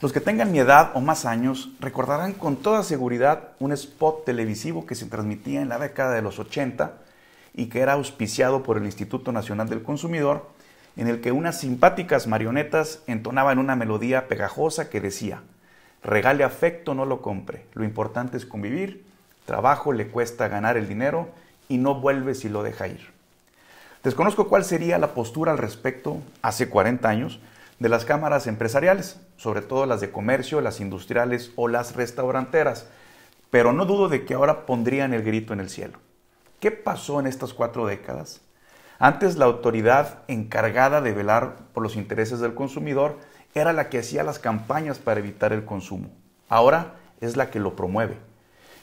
Los que tengan mi edad o más años recordarán con toda seguridad un spot televisivo que se transmitía en la década de los 80 y que era auspiciado por el Instituto Nacional del Consumidor, en el que unas simpáticas marionetas entonaban una melodía pegajosa que decía, regale afecto, no lo compre, lo importante es convivir, trabajo le cuesta ganar el dinero y no vuelve si lo deja ir. Desconozco cuál sería la postura al respecto hace 40 años, de las cámaras empresariales, sobre todo las de comercio, las industriales o las restauranteras. Pero no dudo de que ahora pondrían el grito en el cielo. ¿Qué pasó en estas cuatro décadas? Antes la autoridad encargada de velar por los intereses del consumidor era la que hacía las campañas para evitar el consumo. Ahora es la que lo promueve.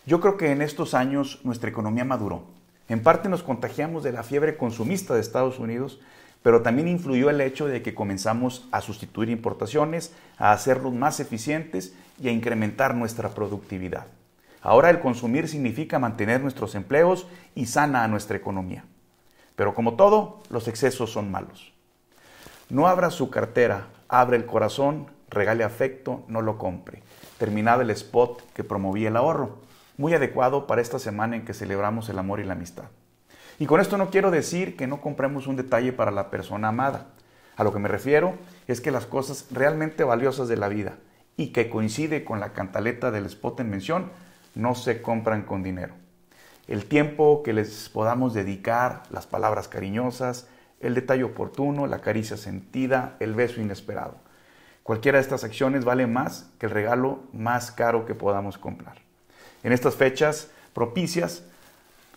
Yo creo que en estos años nuestra economía maduró. En parte nos contagiamos de la fiebre consumista de Estados Unidos pero también influyó el hecho de que comenzamos a sustituir importaciones, a hacerlos más eficientes y a incrementar nuestra productividad. Ahora el consumir significa mantener nuestros empleos y sana a nuestra economía. Pero como todo, los excesos son malos. No abra su cartera, abre el corazón, regale afecto, no lo compre. Terminado el spot que promovía el ahorro, muy adecuado para esta semana en que celebramos el amor y la amistad. Y con esto no quiero decir que no compremos un detalle para la persona amada. A lo que me refiero es que las cosas realmente valiosas de la vida y que coincide con la cantaleta del spot en mención no se compran con dinero. El tiempo que les podamos dedicar, las palabras cariñosas, el detalle oportuno, la caricia sentida, el beso inesperado. Cualquiera de estas acciones vale más que el regalo más caro que podamos comprar. En estas fechas propicias,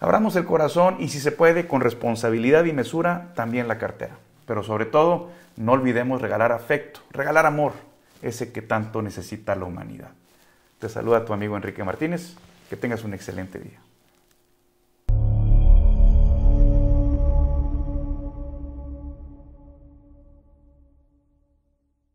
Abramos el corazón y si se puede, con responsabilidad y mesura, también la cartera. Pero sobre todo, no olvidemos regalar afecto, regalar amor, ese que tanto necesita la humanidad. Te saluda tu amigo Enrique Martínez. Que tengas un excelente día.